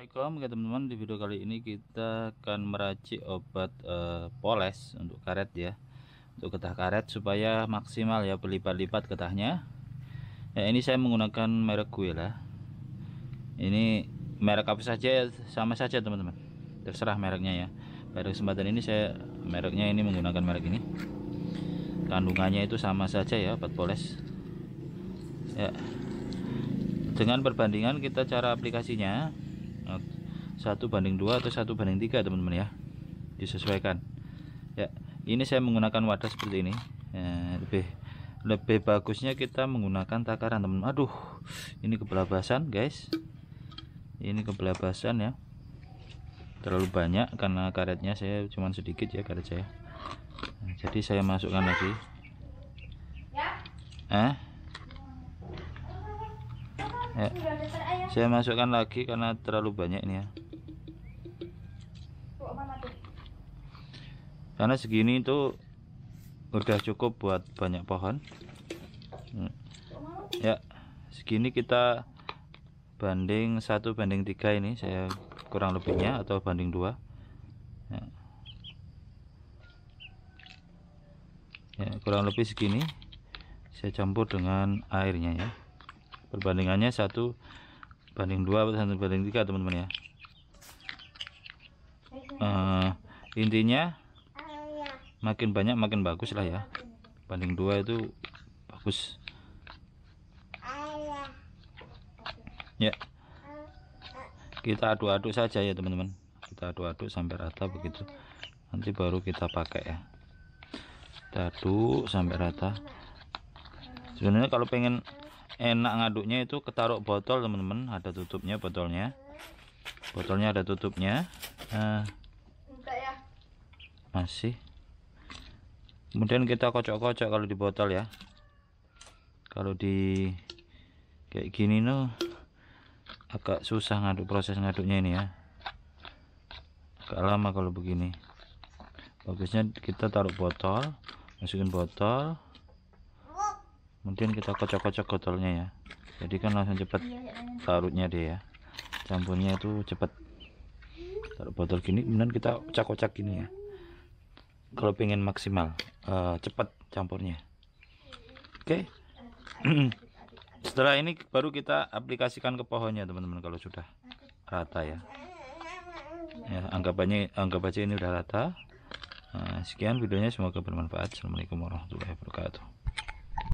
Assalamualaikum ya, teman-teman di video kali ini kita akan meracik obat e, poles untuk karet ya untuk getah karet supaya maksimal ya berlipat-lipat getahnya ya ini saya menggunakan merek lah ya. ini merek apa saja ya? sama saja teman-teman terserah mereknya ya pada kesempatan ini saya mereknya ini menggunakan merek ini kandungannya itu sama saja ya obat poles ya dengan perbandingan kita cara aplikasinya satu banding dua atau satu banding tiga teman-teman ya disesuaikan ya ini saya menggunakan wadah seperti ini ya, lebih lebih bagusnya kita menggunakan takaran teman teman aduh ini kebelabasan guys ini kebelabasan ya terlalu banyak karena karetnya saya cuma sedikit ya karet saya nah, jadi saya masukkan lagi eh ya. saya masukkan lagi karena terlalu banyak ini ya karena segini itu udah cukup buat banyak pohon hmm. ya segini kita banding satu banding tiga ini saya kurang lebihnya atau banding dua ya. ya kurang lebih segini saya campur dengan airnya ya perbandingannya satu banding dua atau satu banding tiga teman-teman ya uh, intinya makin banyak makin bagus lah ya banding dua itu bagus ya kita aduk-aduk saja ya teman-teman kita aduk-aduk sampai rata begitu nanti baru kita pakai ya kita aduk sampai rata sebenarnya kalau pengen enak ngaduknya itu ketaruh botol teman-teman ada tutupnya botolnya botolnya ada tutupnya nah, masih kemudian kita kocok-kocok kalau di botol ya kalau di kayak gini no agak susah ngaduk proses ngaduknya ini ya agak lama kalau begini bagusnya kita taruh botol masukin botol kemudian kita kocok-kocok botolnya ya jadi kan langsung cepat taruhnya iya, iya, iya. dia ya campurnya itu cepat taruh botol gini kemudian kita kocok-kocok gini ya kalau pengen maksimal Eh, cepat campurnya oke okay. setelah ini baru kita aplikasikan ke pohonnya teman-teman kalau sudah rata ya ya anggapannya anggap aja ini udah rata nah, sekian videonya semoga bermanfaat assalamualaikum warahmatullahi wabarakatuh